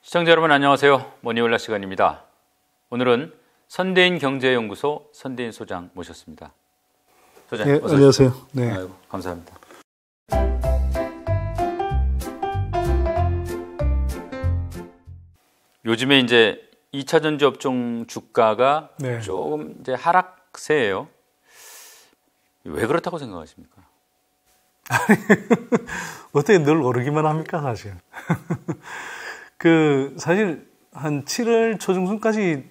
시청자 여러분 안녕하세요. 모니올라 시간입니다. 오늘은 선대인 경제연구소 선대인 소장 모셨습니다. 소장 네, 예, 안녕하세요. 네. 아이고, 감사합니다. 요즘에 이제 2차 전지 업종 주가가 네. 조금 이제 하락세예요. 왜 그렇다고 생각하십니까? 어떻게 늘 오르기만 합니까, 사실. 그, 사실 한 7월 초중순까지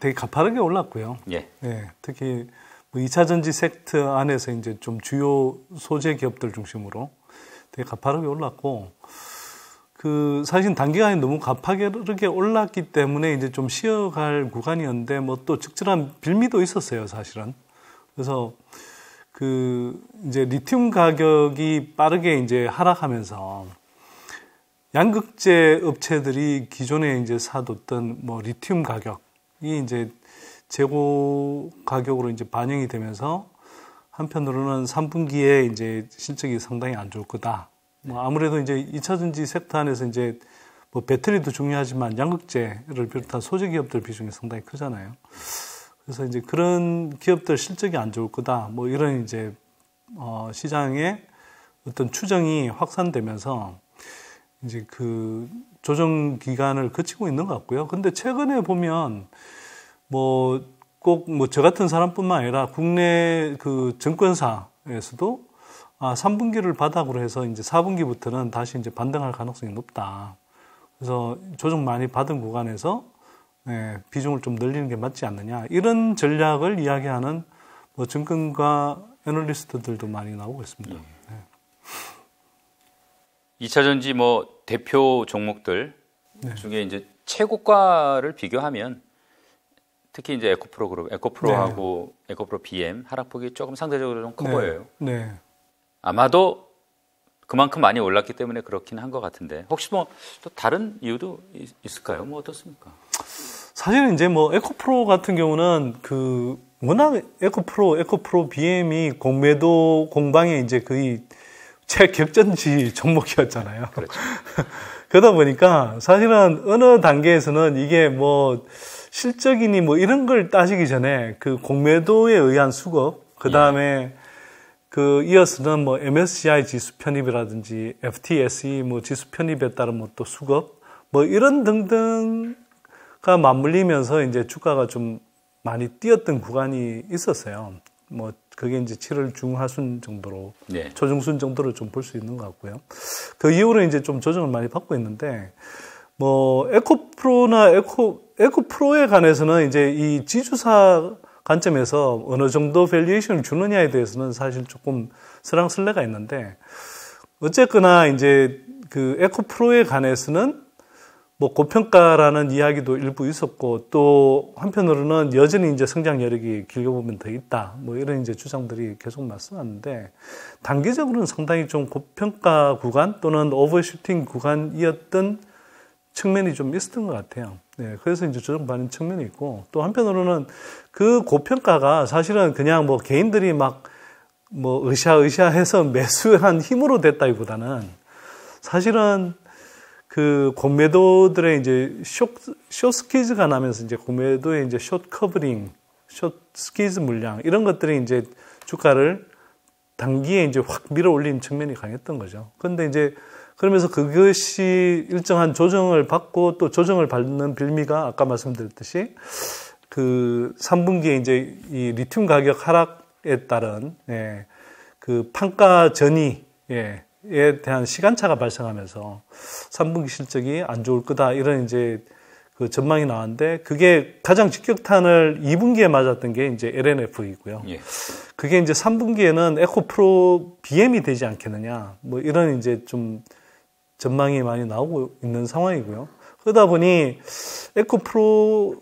되게 가파르게 올랐고요. 예. 네, 특히 뭐 2차 전지 섹터 안에서 이제 좀 주요 소재 기업들 중심으로 되게 가파르게 올랐고, 그, 사실 단기간에 너무 가파르게 올랐기 때문에 이제 좀 쉬어갈 구간이었는데, 뭐 또 적절한 빌미도 있었어요, 사실은. 그래서 그 이제 리튬 가격이 빠르게 이제 하락하면서 양극재 업체들이 기존에 이제 사뒀던 뭐 리튬 가격이 이제 재고 가격으로 이제 반영이 되면서 한편으로는 3분기에 이제 실적이 상당히 안 좋을 거다. 뭐 아무래도 이제 2차전지 섹터 안에서 이제 뭐 배터리도 중요하지만 양극재를 비롯한 소재 기업들 비중이 상당히 크잖아요. 그래서 이제 그런 기업들 실적이 안 좋을 거다. 뭐 이런 이제 어 시장의 어떤 추정이 확산되면서 이제 그 조정 기간을 거치고 있는 것 같고요. 근데 최근에 보면 뭐 꼭 뭐 저 같은 사람뿐만 아니라 국내 그 증권사에서도 아 3분기를 바닥으로 해서 이제 4분기부터는 다시 이제 반등할 가능성이 높다. 그래서 조정 많이 받은 구간에서 예, 비중을 좀 늘리는 게 맞지 않느냐 이런 전략을 이야기하는 뭐 증권가 애널리스트들도 많이 나오고 있습니다. 네. 음. 2차 예. 전지 뭐 대표 종목들 네. 중에 이제 최고가를 비교하면 특히 이제 에코프로 그룹, 에코프로하고 네. 에코프로 BM 하락폭이 조금 상대적으로 좀커 네. 보여요. 네. 아마도 그만큼 많이 올랐기 때문에 그렇긴 한 것 같은데 혹시 뭐 또 다른 이유도 있을까요? 뭐 어떻습니까? 사실은 이제 뭐 에코 프로 같은 경우는 그 워낙 에코 프로, 에코 프로 BM이 공매도 공방에 이제 거의 최격전지 종목이었잖아요. 그렇죠. 그러다 보니까 사실은 어느 단계에서는 이게 뭐 실적이니 뭐 이런 걸 따지기 전에 그 공매도에 의한 수급, 그 예. 다음에 예. 그 이어서는 뭐 MSCI 지수 편입이라든지 FTSE 뭐 지수 편입에 따른 뭐 또 수급, 뭐 이런 등등 가 맞물리면서 이제 주가가 좀 많이 뛰었던 구간이 있었어요. 뭐 그게 이제 7월 중하순 정도로 네. 초중순 정도로 좀볼 수 있는 것 같고요. 그 이후로 이제 좀 조정을 많이 받고 있는데 뭐 에코프로나 에코 에코프로에 관해서는 이제 이 지주사 관점에서 어느 정도 밸리에이션을 주느냐에 대해서는 사실 조금 슬랑슬레가 있는데 어쨌거나 이제 그 에코프로에 관해서는 뭐 고평가라는 이야기도 일부 있었고 또 한편으로는 여전히 이제 성장 여력이 길게 보면 더 있다 뭐 이런 이제 주장들이 계속 말씀하는데 단기적으로는 상당히 좀 고평가 구간 또는 오버슈팅 구간이었던 측면이 좀 있었던 것 같아요. 네, 그래서 이제 조정받는 측면이 있고 또 한편으로는 그 고평가가 사실은 그냥 뭐 개인들이 막 뭐의쌰의쌰해서 매수한 힘으로 됐다기보다는 사실은 그 공매도들의 이제 숏 스퀴즈가 나면서 이제 공매도의 이제 숏 커버링, 숏 스퀴즈 물량 이런 것들이 이제 주가를 단기에 이제 확 밀어 올린 측면이 강했던 거죠. 그런데 이제 그러면서 그것이 일정한 조정을 받고 또 조정을 받는 빌미가 아까 말씀드렸듯이 그 3분기에 이제 이 리튬 가격 하락에 따른 예, 그 판가 전이 예, 에 대한 시간차가 발생하면서 3분기 실적이 안 좋을 거다 이런 이제 그 전망이 나왔는데 그게 가장 직격탄을 2분기에 맞았던 게 이제 LNF이고요. 예. 그게 이제 3분기에는 에코프로 BM이 되지 않겠느냐 뭐 이런 이제 좀 전망이 많이 나오고 있는 상황이고요. 그러다 보니 에코프로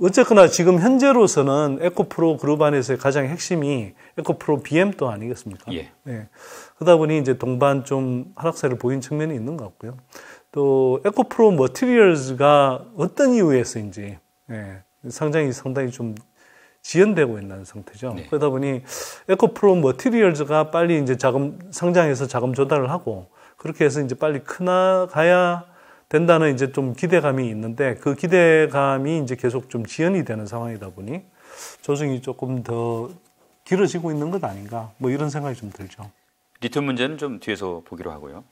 어쨌거나 지금 현재로서는 에코프로 그룹 안에서의 가장 핵심이 에코프로 BM 또 아니겠습니까? 예. 네. 그러다 보니 이제 동반 좀 하락세를 보인 측면이 있는 것 같고요. 또 에코프로 머티리얼즈가 어떤 이유에서인지 예, 네. 상장이 상당히 좀 지연되고 있는 상태죠. 네. 그러다 보니 에코프로 머티리얼즈가 빨리 이제 자금 상장해서 자금 조달을 하고 그렇게 해서 이제 빨리 크나가야 된다는 이제 좀 기대감이 있는데 그 기대감이 이제 계속 좀 지연이 되는 상황이다 보니 조정이 조금 더 길어지고 있는 것 아닌가 뭐 이런 생각이 좀 들죠. 리턴 문제는 좀 뒤에서 보기로 하고요.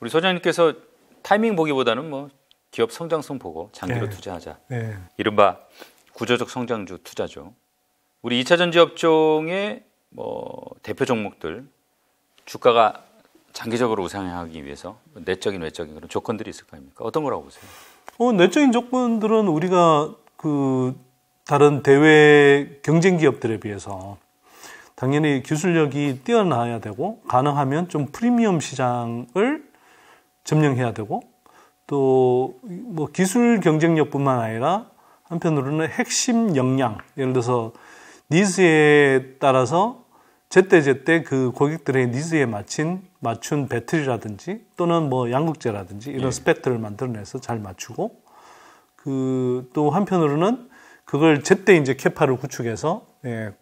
우리 소장님께서 타이밍 보기보다는 뭐 기업 성장성 보고 장기로 네. 투자하자. 네. 이른바 구조적 성장주 투자죠. 우리 2차 전지 업종의 뭐 대표 종목들 주가가 장기적으로 우상향하기 위해서 내적인 외적인 그런 조건들이 있을 거 아닙니까? 어떤 거라고 보세요? 어, 내적인 조건들은 우리가 그 다른 대외 경쟁 기업들에 비해서 당연히 기술력이 뛰어나야 되고 가능하면 좀 프리미엄 시장을 점령해야 되고 또 뭐 기술 경쟁력뿐만 아니라 한편으로는 핵심 역량 예를 들어서 니즈에 따라서 제때제때 그 고객들의 니즈에 맞춘 맞춘 배틀이라든지 또는 뭐 양극재라든지 이런 예. 스펙트를 만들어내서 잘 맞추고 그 또 한편으로는 그걸 제때 이제 캐파를 구축해서 예,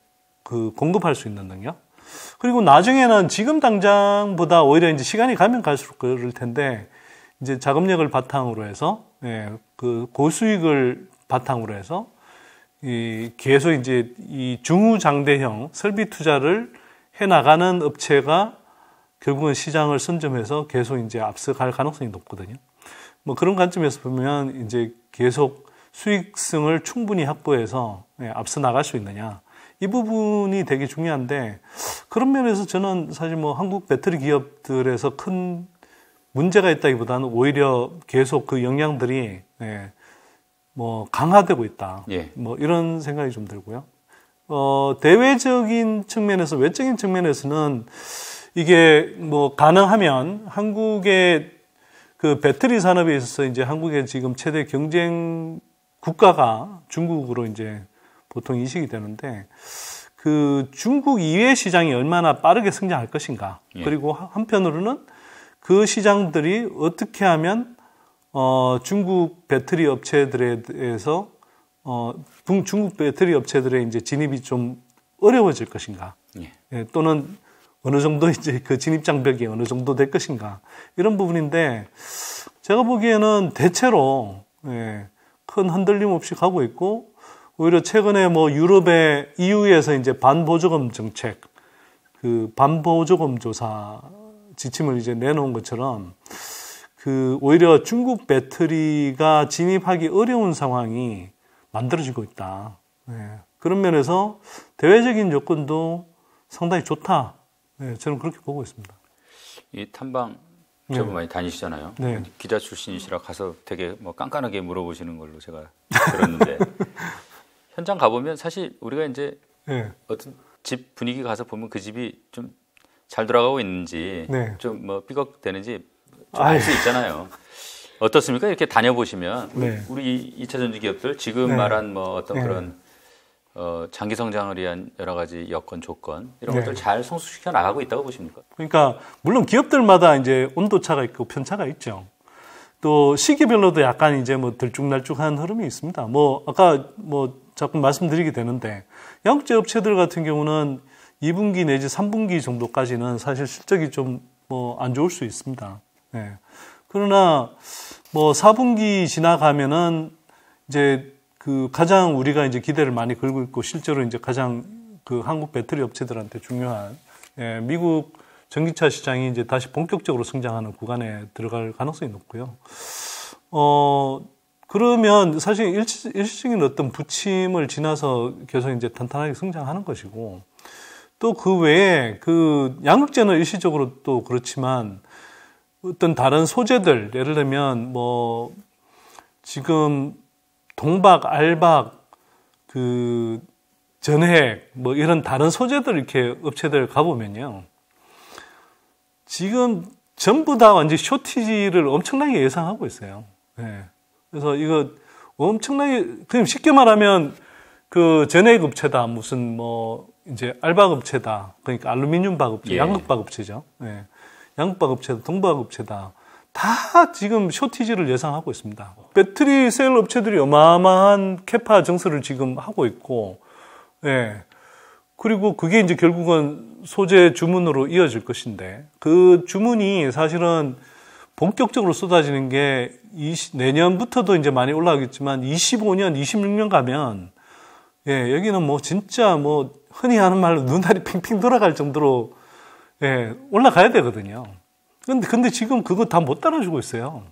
그 공급할 수 있는 능력 그리고 나중에는 지금 당장보다 오히려 이제 시간이 가면 갈수록 그럴 텐데 이제 자금력을 바탕으로 해서 예, 그 고수익을 바탕으로 해서 이 계속 이제 이 중우장대형 설비 투자를 해 나가는 업체가 결국은 시장을 선점해서 계속 이제 앞서갈 가능성이 높거든요. 뭐 그런 관점에서 보면 이제 계속 수익성을 충분히 확보해서 예, 앞서 나갈 수 있느냐 이 부분이 되게 중요한데 그런 면에서 저는 사실 뭐 한국 배터리 기업들에서 큰 문제가 있다기보다는 오히려 계속 그 영향들이 예, 뭐 강화되고 있다. 예. 뭐 이런 생각이 좀 들고요. 어, 대외적인 측면에서 외적인 측면에서는 이게 뭐 가능하면 한국의 그 배터리 산업에 있어서 이제 한국의 지금 최대 경쟁 국가가 중국으로 이제 보통 인식이 되는데 그 중국 이외 시장이 얼마나 빠르게 성장할 것인가. 예. 그리고 한편으로는 그 시장들이 어떻게 하면 어, 중국 배터리 업체들에 대해서 어, 중국 배터리 업체들의 이제 진입이 좀 어려워질 것인가, 예. 예, 또는 어느 정도 이제 그 진입 장벽이 어느 정도 될 것인가 이런 부분인데 제가 보기에는 대체로 예, 큰 흔들림 없이 가고 있고 오히려 최근에 뭐 유럽의 EU에서 이제 반보조금 정책, 그 반보조금 조사 지침을 이제 내놓은 것처럼 그 오히려 중국 배터리가 진입하기 어려운 상황이 만들어지고 있다. 네. 그런 면에서 대외적인 조건도 상당히 좋다. 네, 저는 그렇게 보고 있습니다. 이 탐방 저분 네. 많이 다니시잖아요. 네. 기자 출신이시라 가서 되게 뭐 깐깐하게 물어보시는 걸로 제가 들었는데 현장 가보면 사실 우리가 이제 네. 어떤 집 분위기 가서 보면 그 집이 좀 잘 돌아가고 있는지 네. 좀뭐삐걱되는지 알수 있잖아요. 어떻습니까? 이렇게 다녀보시면 네. 우리 2차 전지 기업들 지금 네. 말한 뭐 어떤 네. 그런 어, 장기 성장을 위한 여러 가지 여건 조건 이런 네. 것들 잘 성숙시켜 나가고 있다고 보십니까? 그러니까 물론 기업들마다 이제 온도 차가 있고 편차가 있죠. 또 시기별로도 약간 이제 뭐 들쭉날쭉한 흐름이 있습니다. 뭐 아까 뭐 자꾸 말씀드리게 되는데 양극재 업체들 같은 경우는 2분기 내지 3분기 정도까지는 사실 실적이 좀 뭐 안 좋을 수 있습니다. 네. 그러나 뭐 4분기 지나가면은 이제 그 가장 우리가 이제 기대를 많이 걸고 있고 실제로 이제 가장 그 한국 배터리 업체들한테 중요한 예, 미국 전기차 시장이 이제 다시 본격적으로 성장하는 구간에 들어갈 가능성이 높고요. 어 그러면 사실 일시, 일시적인 어떤 부침을 지나서 계속 이제 탄탄하게 성장하는 것이고 또 그 외에 그 양극재는 일시적으로 또 그렇지만 어떤 다른 소재들, 예를 들면 뭐 지금 동박, 알박, 그 전핵 뭐 이런 다른 소재들 이렇게 업체들 가보면요. 지금 전부 다 완전 쇼티지를 엄청나게 예상하고 있어요. 예. 그래서 이거 엄청나게 그냥 쉽게 말하면 그 전액 업체다 무슨 뭐 이제 알박 업체다 그러니까 알루미늄 박 업체, 예. 양극박 업체죠. 예. 양박업체다, 동박업체다. 다 지금 쇼티지를 예상하고 있습니다. 배터리 셀 업체들이 어마어마한 캐파 증설을 지금 하고 있고, 예. 그리고 그게 이제 결국은 소재 주문으로 이어질 것인데, 그 주문이 사실은 본격적으로 쏟아지는 게 20, 내년부터도 이제 많이 올라가겠지만 25년, 26년 가면 예, 여기는 뭐 진짜 뭐 흔히 하는 말로 눈알이 핑핑 돌아갈 정도로 예, 올라가야 되거든요. 근데, 근데 지금 그거 다 못 따라주고 있어요.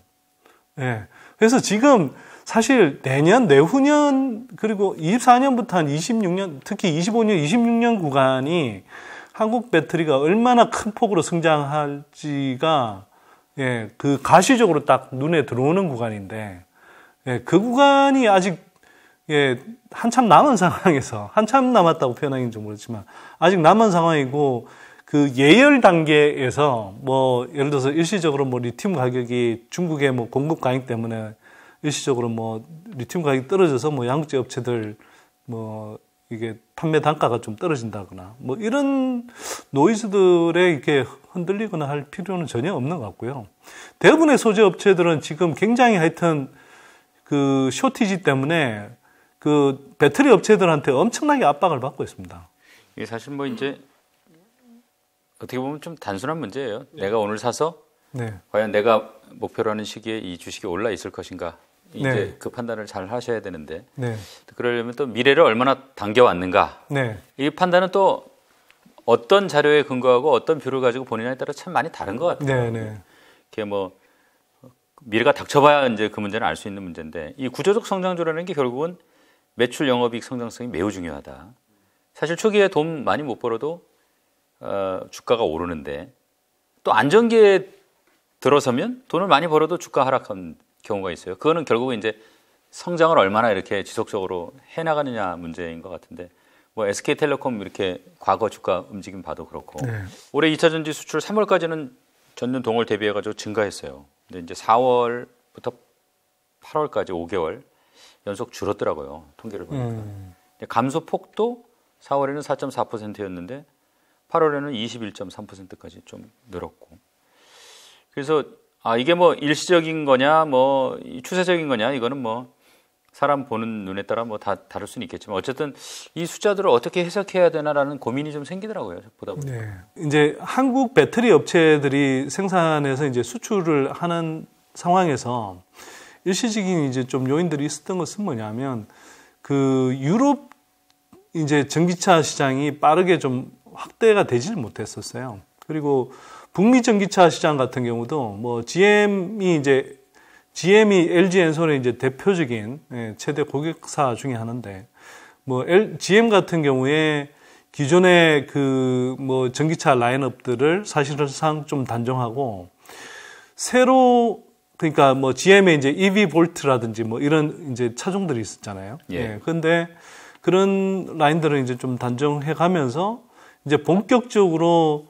예. 그래서 지금 사실 내년, 내후년, 그리고 24년부터 한 26년, 특히 25년, 26년 구간이 한국 배터리가 얼마나 큰 폭으로 성장할지가 예, 그 가시적으로 딱 눈에 들어오는 구간인데 예, 그 구간이 아직 예, 한참 남은 상황에서 한참 남았다고 표현하기는 좀 그렇지만 아직 남은 상황이고 그 예열 단계에서 뭐 예를 들어서 일시적으로 뭐 리튬 가격이 중국의 뭐 공급 과잉 때문에 일시적으로 뭐 리튬 가격이 떨어져서 뭐 양극재 업체들 뭐 이게 판매 단가가 좀 떨어진다거나 뭐 이런 노이즈들에 이렇게 흔들리거나 할 필요는 전혀 없는 것 같고요. 대부분의 소재 업체들은 지금 굉장히 하여튼 그 쇼티지 때문에 그 배터리 업체들한테 엄청나게 압박을 받고 있습니다. 이게 예, 사실 뭐 이제 어떻게 보면 좀 단순한 문제예요. 네. 내가 오늘 사서 네. 과연 내가 목표로 하는 시기에 이 주식이 올라 있을 것인가 이제 네. 그 판단을 잘 하셔야 되는데 네. 그러려면 또 미래를 얼마나 당겨 왔는가 네. 이 판단은 또 어떤 자료에 근거하고 어떤 뷰를 가지고 본인에 따라 참 많이 다른 것 같아요. 네, 네. 이게 뭐 미래가 닥쳐봐야 이제 그 문제는 알 수 있는 문제인데 이 구조적 성장주라는게 결국은 매출 영업이익 성장성이 매우 중요하다. 사실 초기에 돈 많이 못 벌어도 어, 주가가 오르는데 또 안정기에 들어서면 돈을 많이 벌어도 주가 하락한 경우가 있어요. 그거는 결국은 이제 성장을 얼마나 이렇게 지속적으로 해나가느냐 문제인 것 같은데 뭐 SK텔레콤 이렇게 과거 주가 움직임 봐도 그렇고 네. 올해 2차 전지 수출 3월까지는 전년 동월 대비해 가지고 증가했어요. 근데 이제 4월부터 8월까지 5개월 연속 줄었더라고요. 통계를 보니까. 음. 감소 폭도 4월에는 4.4%였는데 8월에는 21.3%까지 좀 늘었고. 그래서 아 이게 뭐 일시적인 거냐 뭐 추세적인 거냐 이거는 뭐 사람 보는 눈에 따라 뭐 다 다를 수는 있겠지만 어쨌든 이 숫자들을 어떻게 해석해야 되나라는 고민이 좀 생기더라고요 보다 보니까 네. 이제 한국 배터리 업체들이 생산해서 이제 수출을 하는 상황에서 일시적인 이제 좀 요인들이 있었던 것은 뭐냐면 그 유럽 이제 전기차 시장이 빠르게 좀 확대가 되질 못했었어요. 그리고 북미 전기차 시장 같은 경우도 뭐 GM이 이제 GM이 LG 엔솔의 이제 대표적인 예, 최대 고객사 중에 하나인데 뭐 L, GM 같은 경우에 기존의 그 뭐 전기차 라인업들을 사실상 좀단정하고 새로 그러니까 뭐 GM의 이제 EV 볼트라든지 뭐 이런 이제 차종들이 있었잖아요. 예. 예. 근데 그런 라인들을 이제 좀단정해 가면서 이제 본격적으로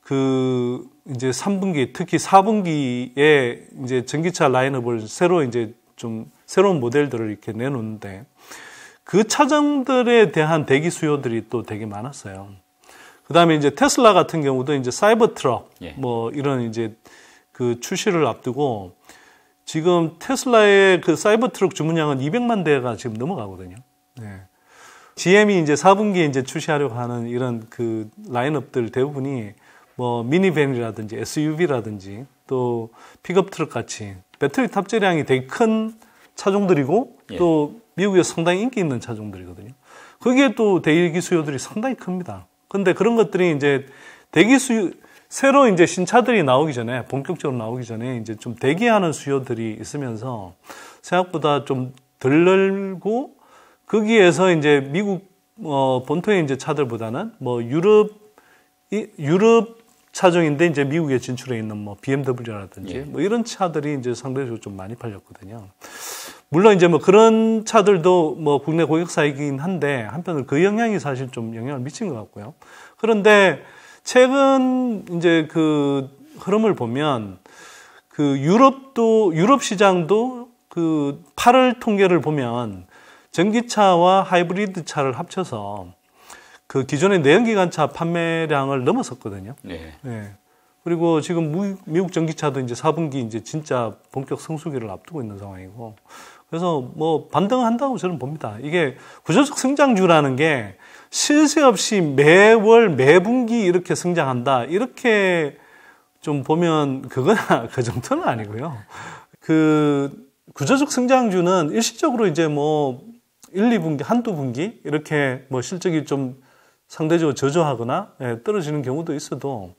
그 이제 3분기 특히 4분기에 이제 전기차 라인업을 새로 이제 좀 새로운 모델들을 이렇게 내놓는데 그 차종들에 대한 대기 수요들이 또 되게 많았어요. 그다음에 이제 테슬라 같은 경우도 이제 사이버 트럭 예. 뭐 이런 이제 그 출시를 앞두고 지금 테슬라의 그 사이버 트럭 주문량은 200만 대가 지금 넘어가거든요. 예. GM이 이제 4분기에 이제 출시하려고 하는 이런 그 라인업들 대부분이 뭐 미니밴이라든지 SUV라든지 또 픽업트럭 같이 배터리 탑재량이 되게 큰 차종들이고 예. 또 미국에서 상당히 인기 있는 차종들이거든요. 거기에 또 대기 수요들이 상당히 큽니다. 근데 그런 것들이 이제 대기 수요 새로 이제 신차들이 나오기 전에 본격적으로 나오기 전에 이제 좀 대기하는 수요들이 있으면서 생각보다 좀 덜 늘고 거기에서 이제 미국 어, 본토의 이제 차들보다는 뭐 유럽 유럽 차종인데 이제 미국에 진출해 있는 뭐 BMW라든지 예. 뭐 이런 차들이 이제 상대적으로 좀 많이 팔렸거든요. 물론 이제 뭐 그런 차들도 뭐 국내 고객사이긴 한데 한편으로 그 영향이 사실 좀 영향을 미친 것 같고요. 그런데 최근 이제 그 흐름을 보면 그 유럽도 유럽 시장도 그 8월 통계를 보면 전기차와 하이브리드 차를 합쳐서 그 기존의 내연기관차 판매량을 넘어섰거든요. 네. 네. 그리고 지금 미국 전기차도 이제 4분기 이제 진짜 본격 성수기를 앞두고 있는 상황이고 그래서 뭐 반등한다고 저는 봅니다. 이게 구조적 성장주라는 게 실세 없이 매월 매분기 이렇게 성장한다 이렇게 좀 보면 그거나 그 정도는 아니고요. 그 구조적 성장주는 일시적으로 이제 뭐 1, 2분기, 한두 분기 이렇게 뭐 실적이 좀 상대적으로 저조하거나 예, 떨어지는 경우도 있어도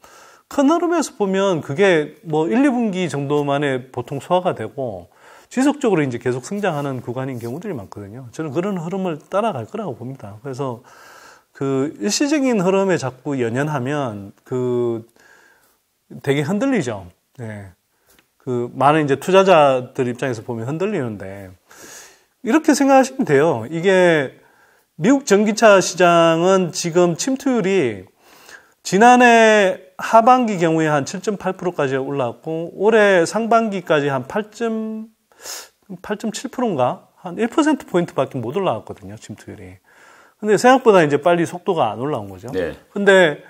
큰 흐름에서 보면 그게 뭐 1, 2분기 정도만에 보통 소화가 되고 지속적으로 이제 계속 성장하는 구간인 경우들이 많거든요. 저는 그런 흐름을 따라갈 거라고 봅니다. 그래서 그 일시적인 흐름에 자꾸 연연하면 그 되게 흔들리죠. 예. 그 많은 이제 투자자들 입장에서 보면 흔들리는데 이렇게 생각하시면 돼요. 이게 미국 전기차 시장은 지금 침투율이 지난해 하반기 경우에 한 7.8%까지 올라왔고 올해 상반기까지 한 8. 8.7%인가? 한 1%포인트밖에 못 올라왔거든요, 침투율이. 근데 생각보다 이제 빨리 속도가 안 올라온 거죠. 네. 근데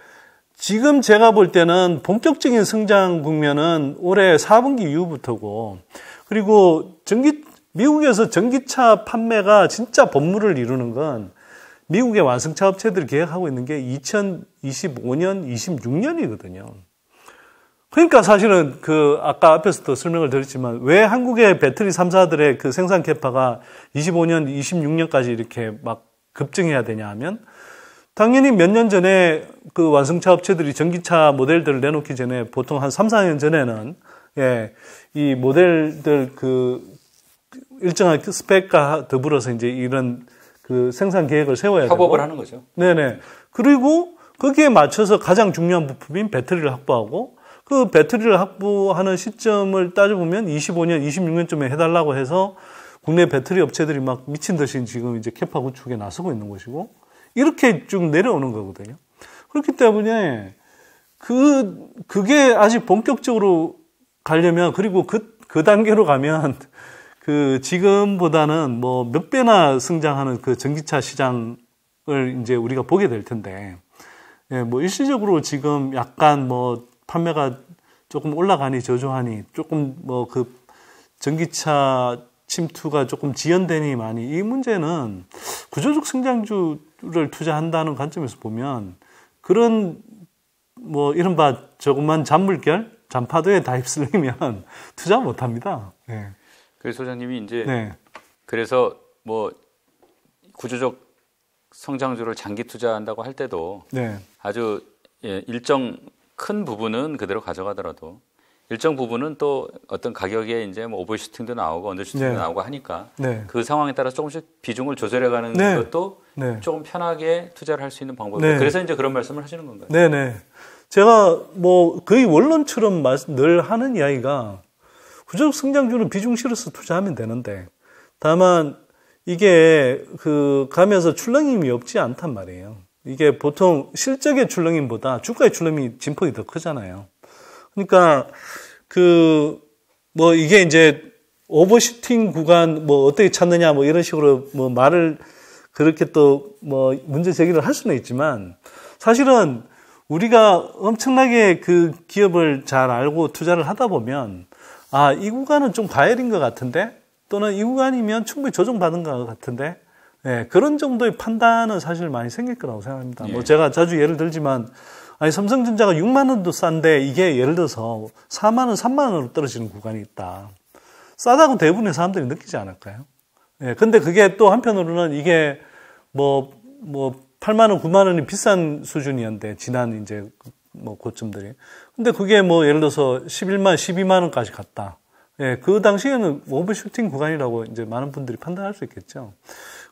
지금 제가 볼 때는 본격적인 성장 국면은 올해 4분기 이후부터고 그리고 전기 미국에서 전기차 판매가 진짜 법무를 이루는 건 미국의 완성차 업체들이 계획하고 있는 게 2025년, 26년이거든요. 그러니까 사실은 그 아까 앞에서도 설명을 드렸지만 왜 한국의 배터리 3사들의 그 생산 캐파가 25년, 26년까지 이렇게 막 급증해야 되냐 하면 당연히 몇 년 전에 그 완성차 업체들이 전기차 모델들을 내놓기 전에 보통 한 3, 4년 전에는 예, 이 모델들 그 일정한 그 스펙과 더불어서 이제 이런 그 생산 계획을 세워야 협업을 하는 거죠. 네네. 그리고 거기에 맞춰서 가장 중요한 부품인 배터리를 확보하고 그 배터리를 확보하는 시점을 따져보면 25년, 26년쯤에 해달라고 해서 국내 배터리 업체들이 막 미친 듯이 지금 이제 캐파 구축에 나서고 있는 것이고 이렇게 쭉 내려오는 거거든요. 그렇기 때문에 그 그게 아직 본격적으로 가려면 그리고 그그 그 단계로 가면 그 지금보다는 뭐 몇 배나 성장하는 그 전기차 시장을 이제 우리가 보게 될 텐데, 예, 뭐 일시적으로 지금 약간 뭐 판매가 조금 올라가니 저조하니 조금 뭐 그 전기차 침투가 조금 지연되니 많이 이 문제는 구조적 성장주를 투자한다는 관점에서 보면 그런 뭐 이른바 조그만 잔물결, 잔파도에 다 휩쓸리면 투자 못합니다. 네. 그래서 소장님이 이제 네. 그래서 뭐 구조적 성장주를 장기 투자한다고 할 때도 네. 아주 예, 일정 큰 부분은 그대로 가져가더라도 일정 부분은 또 어떤 가격에 이제 뭐 오버슈팅도 나오고 언더슈팅도 네. 나오고 하니까 네. 그 상황에 따라 조금씩 비중을 조절해가는 네. 것도 네. 조금 편하게 투자를 할 수 있는 방법. 네. 그래서 이제 그런 말씀을 하시는 건가요? 네네. 네. 제가 뭐 거의 원론처럼 늘 하는 이야기가 구조적 성장주는 비중 실어서 투자하면 되는데 다만 이게 그 가면서 출렁임이 없지 않단 말이에요. 이게 보통 실적의 출렁임보다 주가의 출렁임이 진폭이 더 크잖아요. 그러니까 그 뭐 이게 이제 오버시팅 구간 뭐 어떻게 찾느냐 뭐 이런 식으로 뭐 말을 그렇게 또 뭐 문제 제기를 할 수는 있지만 사실은 우리가 엄청나게 그 기업을 잘 알고 투자를 하다 보면 아, 이 구간은 좀 과열인 것 같은데? 또는 이 구간이면 충분히 조정받은 것 같은데? 예, 그런 정도의 판단은 사실 많이 생길 거라고 생각합니다. 뭐 예. 뭐 제가 자주 예를 들지만, 아니, 삼성전자가 6만원도 싼데 이게 예를 들어서 4만원, 3만원으로 떨어지는 구간이 있다. 싸다고 대부분의 사람들이 느끼지 않을까요? 예, 근데 그게 또 한편으로는 이게 뭐, 뭐, 8만원, 9만원이 비싼 수준이었는데, 지난 이제 뭐 고점들이. 근데 그게 뭐 예를 들어서 11만, 12만 원까지 갔다. 예, 그 당시에는 오버슈팅 구간이라고 이제 많은 분들이 판단할 수 있겠죠.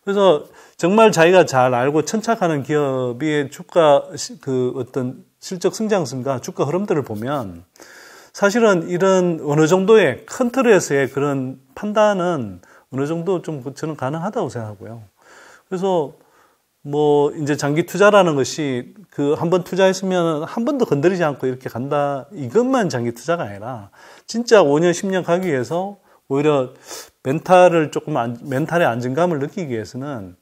그래서 정말 자기가 잘 알고 천착하는 기업의 주가 그 어떤 실적 성장성과 주가 흐름들을 보면 사실은 이런 어느 정도의 큰 틀에서의 그런 판단은 어느 정도 좀 저는 가능하다고 생각하고요. 그래서 뭐 이제 장기 투자라는 것이 그 한 번 투자했으면 한 번도 건드리지 않고 이렇게 간다 이것만 장기 투자가 아니라 진짜 5년 10년 가기 위해서 오히려 멘탈을 조금 안, 멘탈의 안정감을 느끼기 위해서는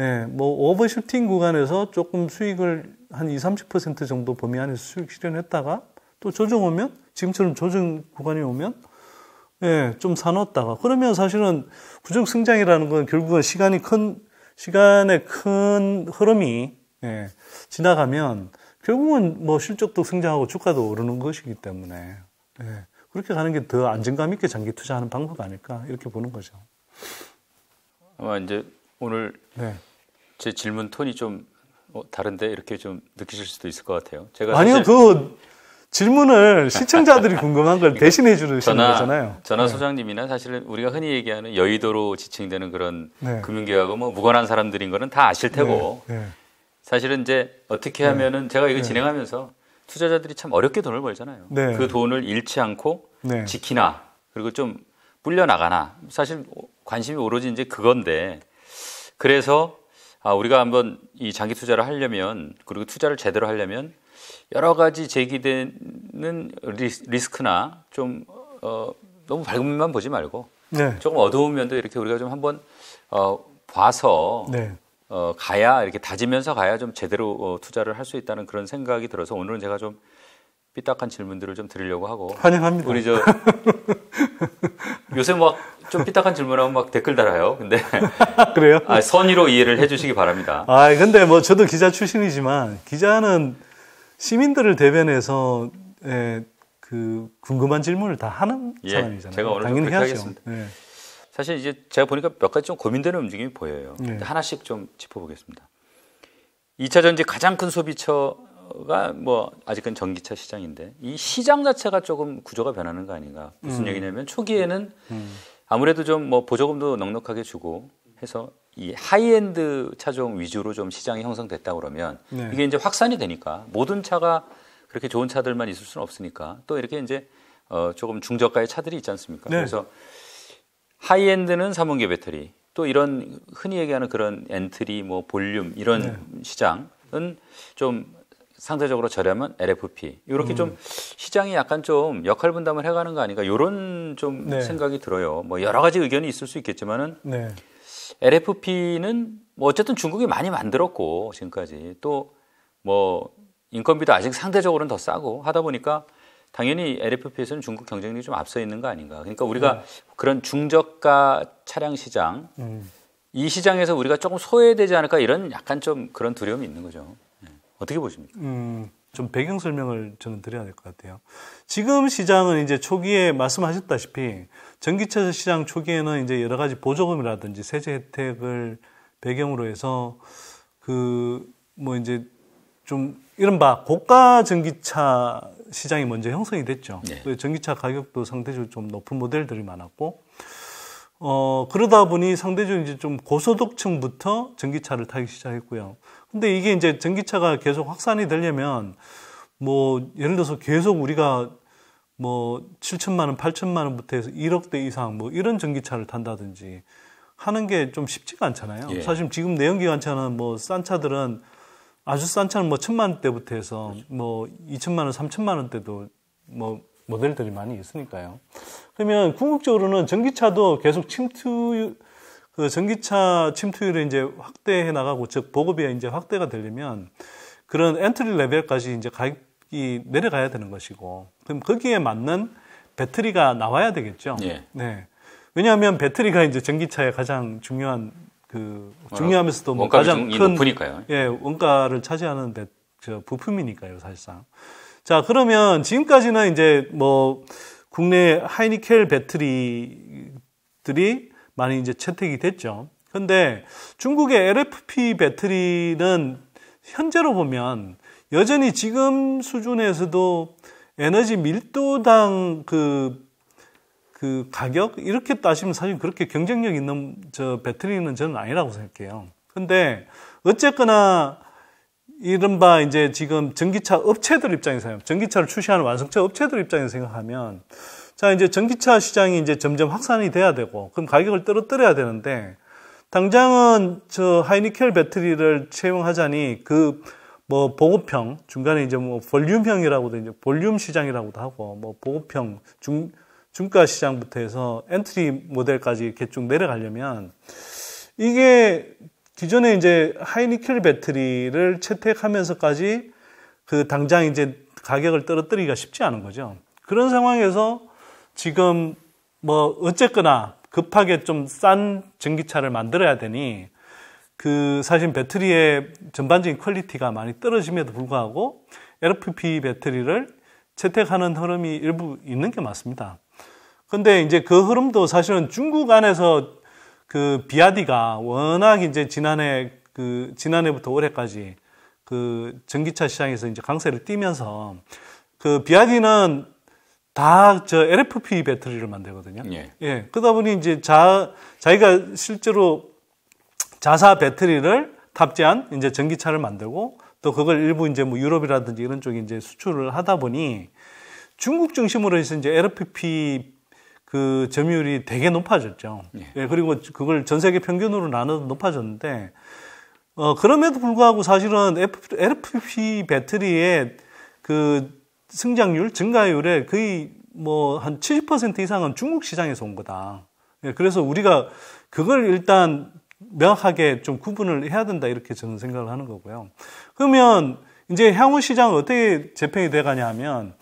예, 뭐 오버슈팅 구간에서 조금 수익을 한 2, 30% 정도 범위 안에서 수익 실현했다가 또 조정 오면 지금처럼 조정 구간이 오면 예, 좀 사놨다가 그러면 사실은 구정 성장이라는 건 결국은 시간이 큰 시간의 큰 흐름이 예, 지나가면 결국은 뭐 실적도 성장하고 주가도 오르는 것이기 때문에 예, 그렇게 가는 게 더 안정감 있게 장기 투자하는 방법 아닐까 이렇게 보는 거죠. 아마 이제 오늘 네. 제 질문 톤이 좀 어, 다른데 이렇게 좀 느끼실 수도 있을 것 같아요. 제가 아니요 그 질문을 시청자들이 궁금한 걸 대신해 주시는 전화, 거잖아요. 전화 네. 소장님이나 사실 우리가 흔히 얘기하는 여의도로 지칭되는 그런 네. 금융계하고 뭐 무관한 사람들인 거는 다 아실 테고 네. 네. 사실은 이제 어떻게 네. 하면은 제가 이거 네. 진행하면서 투자자들이 참 어렵게 돈을 벌잖아요. 그 돈을 잃지 않고 지키나 그리고 좀 불려나가나 사실 관심이 오로지 이제 그건데 그래서 아, 우리가 한번 이 장기 투자를 하려면 그리고 투자를 제대로 하려면 여러 가지 제기되는 리스크나 좀 어, 너무 밝은 면만 보지 말고 네. 조금 어두운 면도 이렇게 우리가 좀 한번 어, 봐서 네. 어, 가야 이렇게 다지면서 가야 좀 제대로 어, 투자를 할 수 있다는 그런 생각이 들어서 오늘은 제가 좀 삐딱한 질문들을 좀 드리려고 하고 환영합니다. 우리 저 요새 막좀 뭐 삐딱한 질문하고막 댓글 달아요. 근데 그래요? 아, 선의로 이해를 해주시기 바랍니다. 아 근데 뭐 저도 기자 출신이지만 기자는 시민들을 대변해서 예, 그 궁금한 질문을 다 하는 예, 사람이잖아요. 제가 오늘 당연히 해야죠. 예. 사실 이제 제가 보니까 몇 가지 좀 고민되는 움직임이 보여요. 예. 하나씩 좀 짚어보겠습니다. 2차 전지 가장 큰 소비처가 뭐 아직은 전기차 시장인데 이 시장 자체가 조금 구조가 변하는 거 아닌가 무슨 음. 얘기냐면 초기에는 음. 아무래도 좀 뭐 보조금도 넉넉하게 주고 해서 이 하이엔드 차종 위주로 좀 시장이 형성됐다 그러면 네. 이게 이제 확산이 되니까 모든 차가 그렇게 좋은 차들만 있을 수는 없으니까 또 이렇게 이제 어 조금 중저가의 차들이 있지 않습니까? 네. 그래서 하이엔드는 삼원계 배터리 또 이런 흔히 얘기하는 그런 엔트리 뭐 볼륨 이런 네. 시장은 좀 상대적으로 저렴한 LFP 이렇게 음. 좀 시장이 약간 좀 역할 분담을 해가는 거 아닌가 이런 좀 네. 생각이 들어요. 뭐 여러 가지 의견이 있을 수 있겠지만은. 네. LFP는 뭐 어쨌든 중국이 많이 만들었고 지금까지 또 뭐 인건비도 아직 상대적으로는 더 싸고 하다 보니까 당연히 LFP에서는 중국 경쟁력이 좀 앞서 있는 거 아닌가. 그러니까 우리가 음. 그런 중저가 차량 시장 음. 이 시장에서 우리가 조금 소외되지 않을까 이런 약간 좀 그런 두려움이 있는 거죠. 예. 어떻게 보십니까? 음, 좀 배경 설명을 저는 드려야 될 것 같아요. 지금 시장은 이제 초기에 말씀하셨다시피 전기차 시장 초기에는 이제 여러 가지 보조금이라든지 세제 혜택을 배경으로 해서 그 뭐 이제 좀 이른바 고가 전기차 시장이 먼저 형성이 됐죠. 네. 그 전기차 가격도 상대적으로 좀 높은 모델들이 많았고 어 그러다 보니 상대적으로 이제 좀 고소득층부터 전기차를 타기 시작했고요. 근데 이게 이제 전기차가 계속 확산이 되려면 뭐 예를 들어서 계속 우리가 뭐 7천만 원, 8천만 원부터 해서 1억대 이상 뭐 이런 전기차를 탄다든지 하는 게 좀 쉽지가 않잖아요. 예. 사실 지금 내연기관차는 뭐 싼 차들은 아주 싼 차는 뭐 천만 원대부터 해서 그렇죠. 뭐 2천만 원, 3천만 원대도 뭐 모델들이 많이 있으니까요. 그러면 궁극적으로는 전기차도 계속 침투 율그 전기차 침투율을 이제 확대해 나가고 즉 보급이 이제 확대가 되려면 그런 엔트리 레벨까지 이제 가입 이 내려가야 되는 것이고 그럼 거기에 맞는 배터리가 나와야 되겠죠. 예. 네. 왜냐하면 배터리가 이제 전기차의 가장 중요한 그 중요하면서도 뭐 가장 큰 높으니까요. 예, 원가를 차지하는 배, 저 부품이니까요, 사실상. 자, 그러면 지금까지는 이제 뭐 국내 하이니켈 배터리들이 많이 이제 채택이 됐죠. 근데 중국의 LFP 배터리는 현재로 보면 여전히 지금 수준에서도 에너지 밀도당 그, 그 가격? 이렇게 따지면 사실 그렇게 경쟁력 있는 저 배터리는 저는 아니라고 생각해요. 근데 어쨌거나 이른바 이제 지금 전기차 업체들 입장에서 전기차를 출시하는 완성차 업체들 입장에서 생각하면 자 이제 전기차 시장이 이제 점점 확산이 돼야 되고 그럼 가격을 떨어뜨려야 되는데 당장은 저 하이니켈 배터리를 채용하자니 그뭐 보급형 중간에 이제 뭐 볼륨형이라고도 이제 볼륨 시장이라고도 하고 뭐 보급형 중 중가 시장부터 해서 엔트리 모델까지 이렇게 쭉 내려가려면 이게 기존에 이제 하이니켈 배터리를 채택하면서까지 그 당장 이제 가격을 떨어뜨리기가 쉽지 않은 거죠. 그런 상황에서 지금 뭐 어쨌거나 급하게 좀 싼 전기차를 만들어야 되니 그 사실 배터리의 전반적인 퀄리티가 많이 떨어짐에도 불구하고 LFP 배터리를 채택하는 흐름이 일부 있는 게 맞습니다. 근데 이제 그 흐름도 사실은 중국 안에서 그 비아디가 워낙 이제 지난해 그 지난해부터 올해까지 그 전기차 시장에서 이제 강세를 띠면서 그 비아디는 다 저 LFP 배터리를 만들거든요. 예. 예. 그러다 보니 이제 자 자기가 실제로 자사 배터리를 탑재한 이제 전기차를 만들고 또 그걸 일부 이제 뭐 유럽이라든지 이런 쪽에 이제 수출을 하다 보니 중국 중심으로 해서 이제 LPP 그 점유율이 되게 높아졌죠. 예. 예. 그리고 그걸 전 세계 평균으로 나눠도 높아졌는데 어 그럼에도 불구하고 사실은 LPP 배터리의 그성장률 증가율에 거의 뭐 한 70% 이상은 중국 시장에서 온 거다. 예. 그래서 우리가 그걸 일단 명확하게 좀 구분을 해야 된다 이렇게 저는 생각을 하는 거고요. 그러면 이제 향후 시장은 어떻게 재평이 돼가냐 하면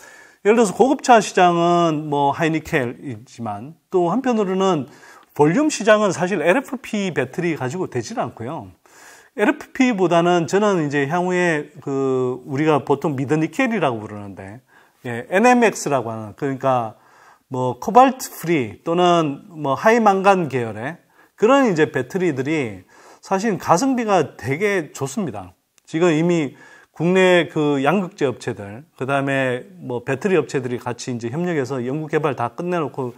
예를 들어서 고급차 시장은 뭐 하이니켈이지만 또 한편으로는 볼륨 시장은 사실 LFP 배터리 가지고 되질 않고요. LFP보다는 저는 이제 향후에 그 우리가 보통 미드니켈이라고 부르는데 예, NMX라고 하는 그러니까 뭐 코발트 프리 또는 뭐 하이망간 계열의 그런 이제 배터리들이 사실 가성비가 되게 좋습니다. 지금 이미 국내 그 양극재 업체들, 그 다음에 뭐 배터리 업체들이 같이 이제 협력해서 연구 개발 다 끝내놓고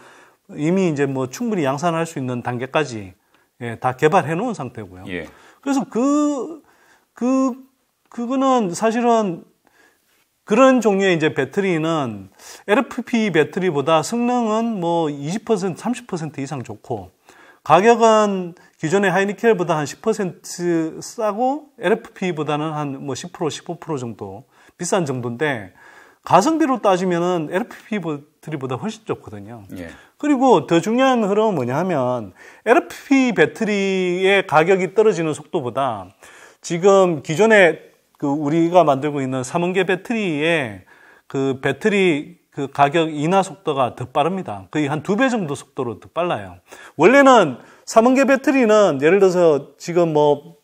이미 이제 뭐 충분히 양산할 수 있는 단계까지 예, 다 개발해 놓은 상태고요. 예. 그래서 그, 그, 그거는 사실은 그런 종류의 이제 배터리는 LFP 배터리보다 성능은 뭐 20%, 30% 이상 좋고 가격은 기존의 하이니켈보다 한 10% 싸고 LFP보다는 한 뭐 10% 15% 정도 비싼 정도인데 가성비로 따지면은 LFP 배터보다 훨씬 좋거든요. 예. 그리고 더 중요한 흐름은 뭐냐 하면 LFP 배터리의 가격이 떨어지는 속도보다 지금 기존에 그 우리가 만들고 있는 삼원계 배터리의 그 배터리 그 가격 인하 속도가 더 빠릅니다. 거의 한 두 배 정도 속도로 더 빨라요. 원래는 삼원계 배터리는 예를 들어서 지금 뭐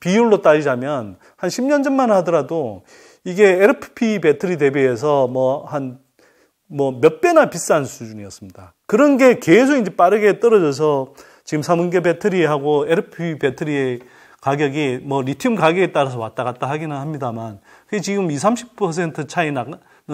비율로 따지자면 한 10년 전만 하더라도 이게 LFP 배터리 대비해서 뭐 한 뭐 몇 배나 비싼 수준이었습니다. 그런 게 계속 이제 빠르게 떨어져서 지금 삼원계 배터리하고 LFP 배터리의 가격이 뭐 리튬 가격에 따라서 왔다 갔다 하기는 합니다만 그게 지금 20, 30% 차이 나,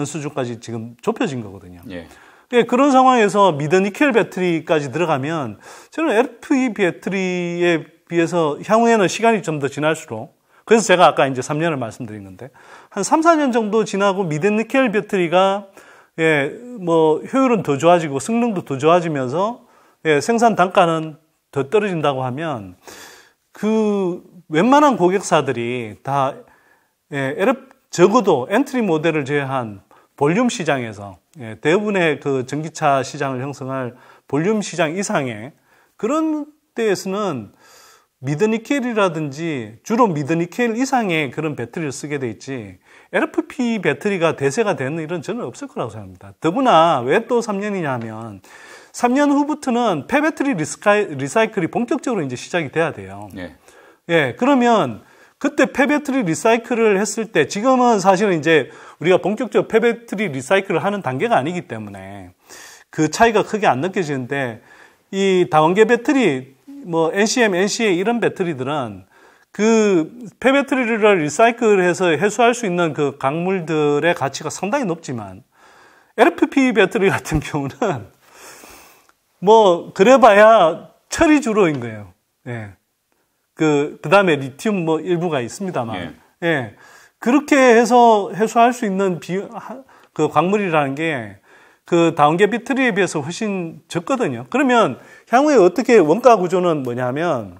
수준까지 지금 좁혀진 거거든요. 예. 예, 그런 상황에서 미드 니켈 배터리까지 들어가면 저는 LFE 배터리에 비해서 향후에는 시간이 좀 더 지날수록 그래서 제가 아까 이제 3년을 말씀드린 건데 한 3, 4년 정도 지나고 미드 니켈 배터리가 예, 뭐 효율은 더 좋아지고 성능도 더 좋아지면서 예, 생산 단가는 더 떨어진다고 하면 그 웬만한 고객사들이 다 예, LF 적어도 엔트리 모델을 제외한 볼륨 시장에서 예, 대부분의 그 전기차 시장을 형성할 볼륨 시장 이상의 그런 때에서는 미드니켈이라든지 주로 미드니켈 이상의 그런 배터리를 쓰게 돼 있지 LFP 배터리가 대세가 되는 일은 저는 없을 거라고 생각합니다. 더구나 왜 또 3년이냐 하면 3년 후부터는 폐배터리 리사이클이 스카이리 본격적으로 이제 시작이 돼야 돼요. 예. 예, 그러면 그때 폐배터리 리사이클을 했을 때 지금은 사실은 이제 우리가 본격적으로 폐배터리 리사이클을 하는 단계가 아니기 때문에 그 차이가 크게 안 느껴지는데 이 다원계 배터리 뭐 NCM, NCA 이런 배터리들은 그 폐배터리를 리사이클해서 해소할 수 있는 그 강물들의 가치가 상당히 높지만 LFP 배터리 같은 경우는 뭐 그래봐야 철이 주로인 거예요. 예. 그 그다음에 리튬 뭐 일부가 있습니다만 예. 예. 그렇게 해서 해소할 수 있는 비, 그 광물이라는 게 그 다운계비 트리에 비해서 훨씬 적거든요. 그러면 향후에 어떻게 원가 구조는 뭐냐면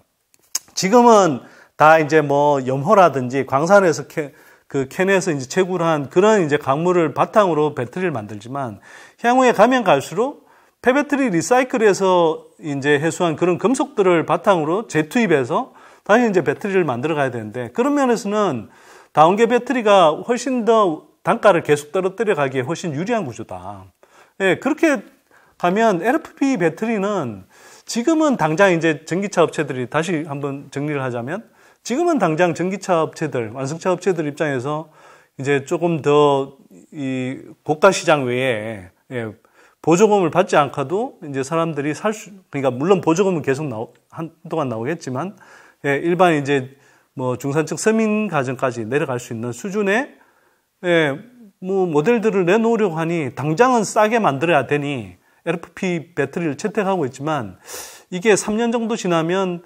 지금은 다 이제 뭐 염호라든지 광산에서 캐, 그 캔에서 이제 채굴한 그런 이제 광물을 바탕으로 배터리를 만들지만 향후에 가면 갈수록 폐배터리 리사이클에서 이제 해소한 그런 금속들을 바탕으로 재투입해서 다시 이제 배터리를 만들어 가야 되는데 그런 면에서는 다운계 배터리가 훨씬 더 단가를 계속 떨어뜨려 가기에 훨씬 유리한 구조다. 예, 그렇게 가면 LFP 배터리는 지금은 당장 이제 전기차 업체들이 다시 한번 정리를 하자면 지금은 당장 전기차 업체들, 완성차 업체들 입장에서 이제 조금 더이 고가 시장 외에 예, 보조금을 받지 않고도 이제 사람들이 살 수, 그러니까 물론 보조금은 계속 나오, 한동안 나오겠지만 예, 일반 이제 뭐 중산층 서민 가정까지 내려갈 수 있는 수준의 예, 뭐 모델들을 내놓으려고 하니 당장은 싸게 만들어야 되니 LFP 배터리를 채택하고 있지만 이게 3년 정도 지나면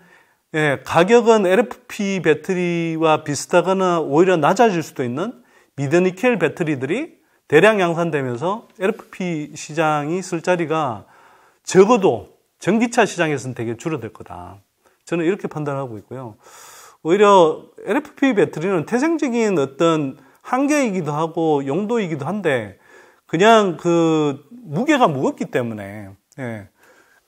예, 가격은 LFP 배터리와 비슷하거나 오히려 낮아질 수도 있는 미드니켈 배터리들이 대량 양산되면서 LFP 시장이 쓸 자리가 적어도 전기차 시장에서는 되게 줄어들 거다. 저는 이렇게 판단하고 있고요. 오히려 LFP 배터리는 태생적인 어떤 한계이기도 하고 용도이기도 한데 그냥 그 무게가 무겁기 때문에 예.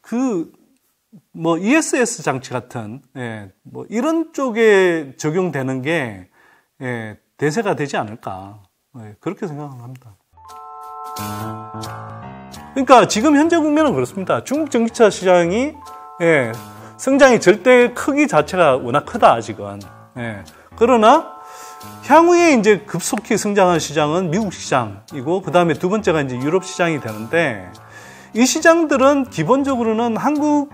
그뭐 ESS 장치 같은 예. 뭐 이런 쪽에 적용되는 게 예. 대세가 되지 않을까 예. 그렇게 생각을 합니다. 그러니까 지금 현재 국면은 그렇습니다. 중국 전기차 시장이 예. 성장의 절대 크기 자체가 워낙 크다 아직은. 예. 그러나 향후에 이제 급속히 성장한 시장은 미국 시장이고 그 다음에 두 번째가 이제 유럽 시장이 되는데 이 시장들은 기본적으로는 한국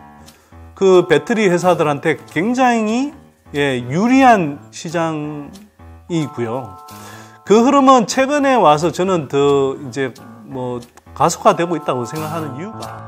그 배터리 회사들한테 굉장히 예, 유리한 시장이고요. 그 흐름은 최근에 와서 저는 더 이제 뭐 가속화되고 있다고 생각하는 이유가.